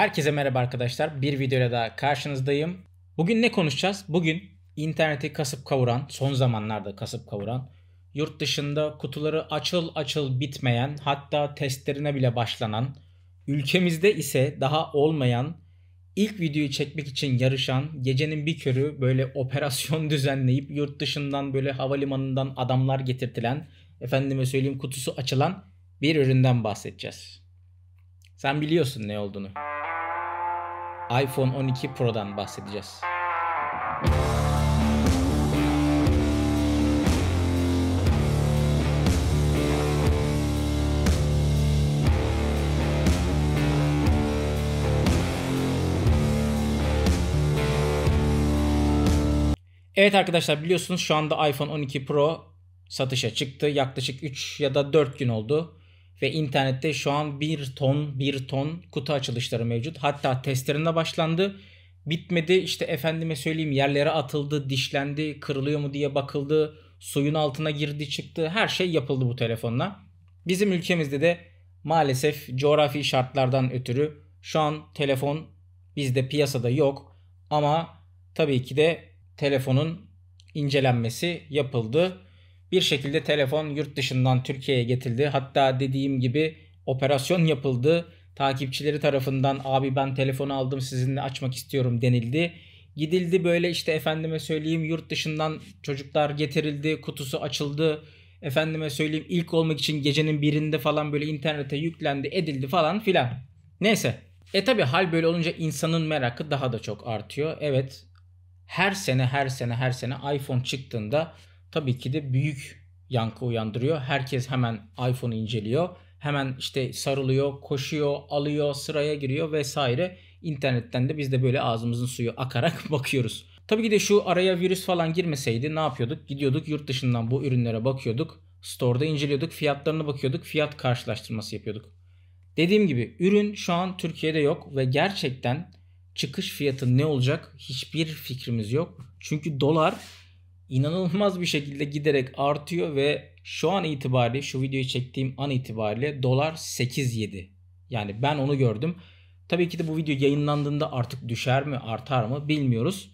Herkese merhaba arkadaşlar. Bir videoyla daha karşınızdayım. Bugün ne konuşacağız? Bugün interneti kasıp kavuran, son zamanlarda kasıp kavuran, yurt dışında kutuları açıl açıl bitmeyen, hatta testlerine bile başlanan, ülkemizde ise daha olmayan, ilk videoyu çekmek için yarışan, gecenin bir körü böyle operasyon düzenleyip yurt dışından böyle havalimanından adamlar getirtilen, efendime söyleyeyim kutusu açılan bir üründen bahsedeceğiz. Sen biliyorsun ne olduğunu iPhone 12 Pro'dan bahsedeceğiz. Evet arkadaşlar biliyorsunuz şu anda iPhone 12 Pro satışa çıktı. Yaklaşık 3 ya da 4 gün oldu ve internette şu an bir ton bir ton kutu açılışları mevcut. Hatta testlerine başlandı. Bitmedi işte efendime söyleyeyim yerlere atıldı, dişlendi, kırılıyor mu diye bakıldı, suyun altına girdi çıktı. Her şey yapıldı bu telefonla. Bizim ülkemizde de maalesef coğrafi şartlardan ötürü şu an telefon bizde piyasada yok. Ama tabii ki de telefonun incelenmesi yapıldı. Bir şekilde telefon yurt dışından Türkiye'ye getirildi. Hatta dediğim gibi operasyon yapıldı. Takipçileri tarafından abi ben telefonu aldım sizinle açmak istiyorum denildi. Gidildi böyle işte efendime söyleyeyim yurt dışından çocuklar getirildi, kutusu açıldı. Efendime söyleyeyim ilk olmak için gecenin birinde falan böyle internete yüklendi, edildi falan filan. Neyse. E tabi hal böyle olunca insanın merakı daha da çok artıyor. Evet her sene her sene her sene iPhone çıktığında tabii ki de büyük yankı uyandırıyor. Herkes hemen iPhone'u inceliyor. Hemen işte sarılıyor, koşuyor, alıyor, sıraya giriyor vesaire. İnternetten de biz de böyle ağzımızın suyu akarak bakıyoruz. Tabii ki de şu araya virüs falan girmeseydi ne yapıyorduk? Gidiyorduk yurt dışından bu ürünlere bakıyorduk. Store'da inceliyorduk, fiyatlarına bakıyorduk, fiyat karşılaştırması yapıyorduk. Dediğim gibi ürün şu an Türkiye'de yok ve gerçekten çıkış fiyatı ne olacak hiçbir fikrimiz yok. Çünkü dolar inanılmaz bir şekilde giderek artıyor ve şu an itibariyle şu videoyu çektiğim an itibariyle dolar 8.7. Yani ben onu gördüm. Tabii ki de bu video yayınlandığında artık düşer mi artar mı bilmiyoruz.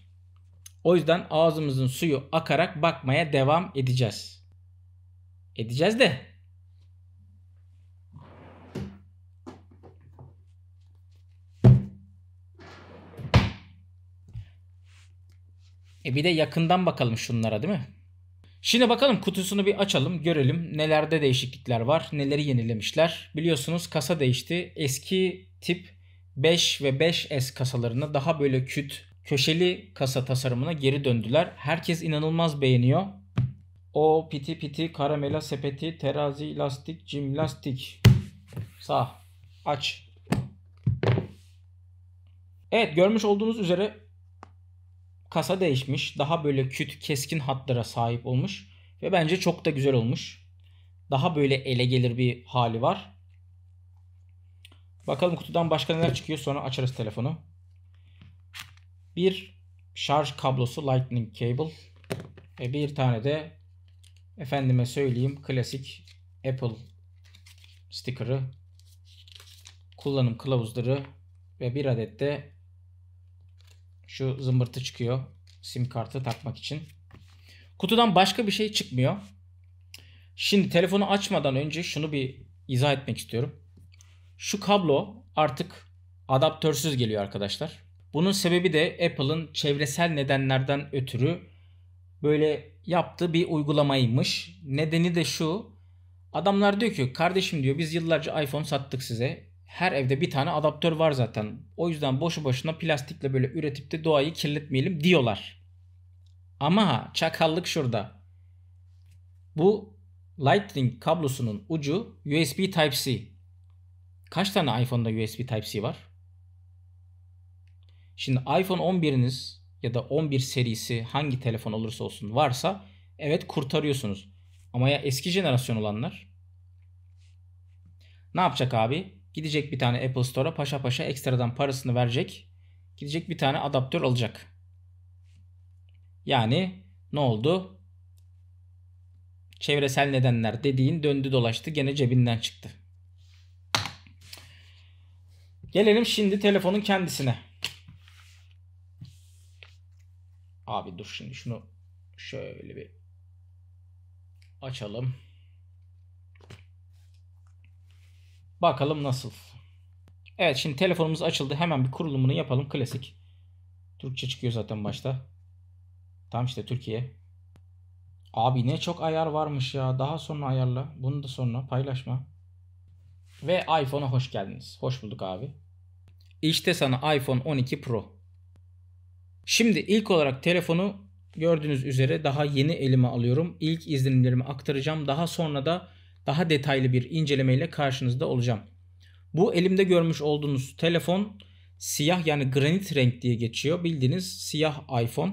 O yüzden ağzımızın suyu akarak bakmaya devam edeceğiz. Edeceğiz de E bir de yakından bakalım şunlara değil mi? Şimdi bakalım kutusunu bir açalım görelim nelerde değişiklikler var neleri yenilemişler. Biliyorsunuz kasa değişti eski tip 5 ve 5S kasalarına daha böyle küt köşeli kasa tasarımına geri döndüler. Herkes inanılmaz beğeniyor. O piti piti karamela sepeti terazi lastik cim lastik. Sağ aç. Evet görmüş olduğunuz üzere kasa değişmiş. Daha böyle küt, keskin hatlara sahip olmuş. Ve bence çok da güzel olmuş. Daha böyle ele gelir bir hali var. Bakalım kutudan başka neler çıkıyor sonra açarız telefonu. Bir şarj kablosu lightning cable. Ve bir tane de efendime söyleyeyim klasik Apple stikeri, Kullanım kılavuzları ve bir adet de şu zımbırtı çıkıyor sim kartı takmak için. Kutudan başka bir şey çıkmıyor. Şimdi telefonu açmadan önce şunu bir izah etmek istiyorum. Şu kablo artık adaptörsüz geliyor arkadaşlar. Bunun sebebi de Apple'ın çevresel nedenlerden ötürü böyle yaptığı bir uygulamaymış. Nedeni de şu. Adamlar diyor ki kardeşim diyor biz yıllarca iPhone sattık size her evde bir tane adaptör var zaten. O yüzden boşu boşuna plastikle böyle üretip de doğayı kirletmeyelim diyorlar. Ama ha, çakallık şurada. Bu Lightning kablosunun ucu USB Type-C. Kaç tane iPhone'da USB Type-C var? Şimdi iPhone 11'iniz ya da 11 serisi hangi telefon olursa olsun varsa evet kurtarıyorsunuz. Ama ya eski jenerasyon olanlar? Ne yapacak abi? Gidecek bir tane Apple Store'a paşa paşa ekstradan parasını verecek. Gidecek bir tane adaptör alacak. Yani ne oldu? Çevresel nedenler dediğin döndü dolaştı gene cebinden çıktı. Gelelim şimdi telefonun kendisine. Abi dur şimdi şunu şöyle bir açalım. Bakalım nasıl. Evet şimdi telefonumuz açıldı. Hemen bir kurulumunu yapalım. Klasik. Türkçe çıkıyor zaten başta. Tam işte Türkiye. Abi ne çok ayar varmış ya. Daha sonra ayarla. Bunu da sonra paylaşma. Ve iPhone'a hoş geldiniz. Hoş bulduk abi. İşte sana iPhone 12 Pro. Şimdi ilk olarak telefonu gördüğünüz üzere daha yeni elime alıyorum. İlk izlenimlerimi aktaracağım. Daha sonra da daha detaylı bir incelemeyle karşınızda olacağım. Bu elimde görmüş olduğunuz telefon siyah yani granit renk diye geçiyor. Bildiğiniz siyah iPhone.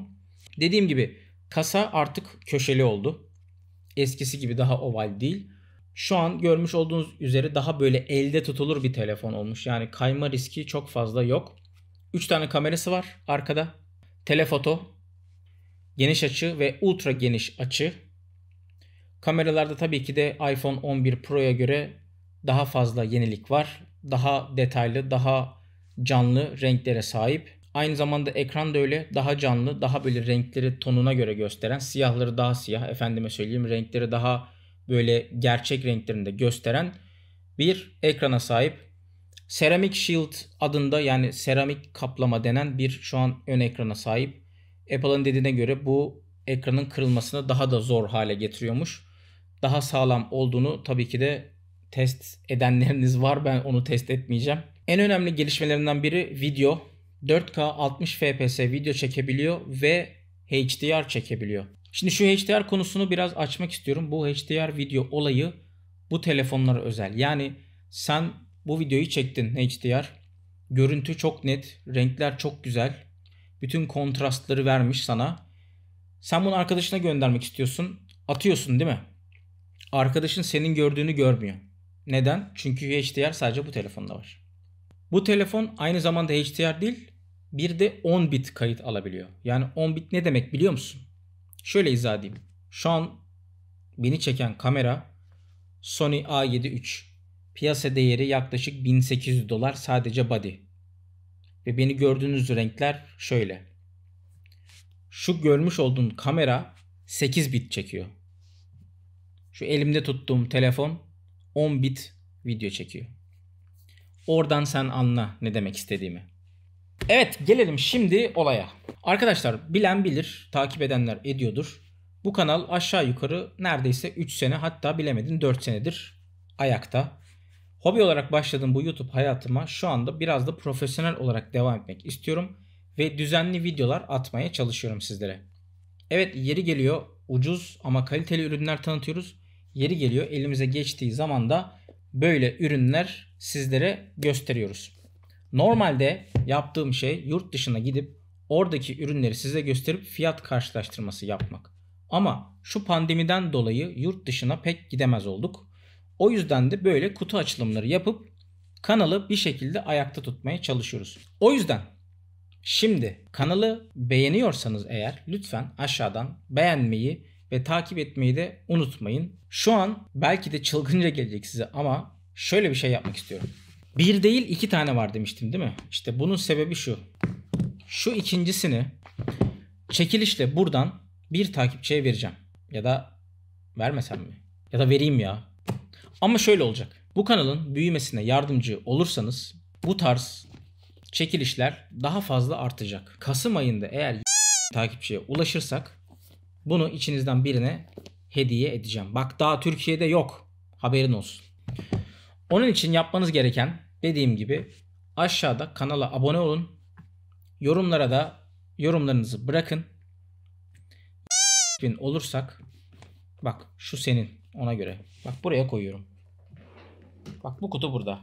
Dediğim gibi kasa artık köşeli oldu. Eskisi gibi daha oval değil. Şu an görmüş olduğunuz üzere daha böyle elde tutulur bir telefon olmuş. Yani kayma riski çok fazla yok. 3 tane kamerası var arkada. Telefoto, geniş açı ve ultra geniş açı Kameralarda tabii ki de iPhone 11 Pro'ya göre daha fazla yenilik var. Daha detaylı, daha canlı renklere sahip. Aynı zamanda ekran da öyle daha canlı, daha böyle renkleri tonuna göre gösteren, siyahları daha siyah, efendime söyleyeyim renkleri daha böyle gerçek renklerinde gösteren bir ekrana sahip. Ceramic Shield adında yani seramik kaplama denen bir şu an ön ekrana sahip. Apple'ın dediğine göre bu ekranın kırılmasını daha da zor hale getiriyormuş daha sağlam olduğunu tabii ki de test edenleriniz var. Ben onu test etmeyeceğim. En önemli gelişmelerinden biri video. 4K 60 FPS video çekebiliyor ve HDR çekebiliyor. Şimdi şu HDR konusunu biraz açmak istiyorum. Bu HDR video olayı bu telefonlara özel. Yani sen bu videoyu çektin HDR. Görüntü çok net, renkler çok güzel. Bütün kontrastları vermiş sana. Sen bunu arkadaşına göndermek istiyorsun. Atıyorsun değil mi? Arkadaşın senin gördüğünü görmüyor. Neden? Çünkü HDR sadece bu telefonda var. Bu telefon aynı zamanda HDR değil, bir de 10 bit kayıt alabiliyor. Yani 10 bit ne demek biliyor musun? Şöyle izah edeyim. Şu an beni çeken kamera Sony A7 III. Piyasa değeri yaklaşık 1800 dolar sadece body. Ve beni gördüğünüz renkler şöyle. Şu görmüş olduğun kamera 8 bit çekiyor şu elimde tuttuğum telefon 10 bit video çekiyor. Oradan sen anla ne demek istediğimi. Evet gelelim şimdi olaya. Arkadaşlar bilen bilir, takip edenler ediyordur. Bu kanal aşağı yukarı neredeyse 3 sene hatta bilemedin 4 senedir ayakta. Hobi olarak başladığım bu YouTube hayatıma şu anda biraz da profesyonel olarak devam etmek istiyorum ve düzenli videolar atmaya çalışıyorum sizlere. Evet yeri geliyor ucuz ama kaliteli ürünler tanıtıyoruz yeri geliyor elimize geçtiği zaman da böyle ürünler sizlere gösteriyoruz. Normalde yaptığım şey yurt dışına gidip oradaki ürünleri size gösterip fiyat karşılaştırması yapmak. Ama şu pandemiden dolayı yurt dışına pek gidemez olduk. O yüzden de böyle kutu açılımları yapıp kanalı bir şekilde ayakta tutmaya çalışıyoruz. O yüzden şimdi kanalı beğeniyorsanız eğer lütfen aşağıdan beğenmeyi ve takip etmeyi de unutmayın. Şu an belki de çılgınca gelecek size ama şöyle bir şey yapmak istiyorum. Bir değil iki tane var demiştim değil mi? İşte bunun sebebi şu. Şu ikincisini çekilişle buradan bir takipçiye vereceğim. Ya da vermesem mi? Ya da vereyim ya. Ama şöyle olacak. Bu kanalın büyümesine yardımcı olursanız bu tarz çekilişler daha fazla artacak. Kasım ayında eğer takipçiye ulaşırsak bunu içinizden birine hediye edeceğim. Bak daha Türkiye'de yok. Haberin olsun. Onun için yapmanız gereken dediğim gibi aşağıda kanala abone olun. Yorumlara da yorumlarınızı bırakın. Bin olursak bak şu senin ona göre. Bak buraya koyuyorum. Bak bu kutu burada.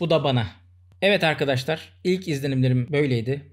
Bu da bana. Evet arkadaşlar ilk izlenimlerim böyleydi.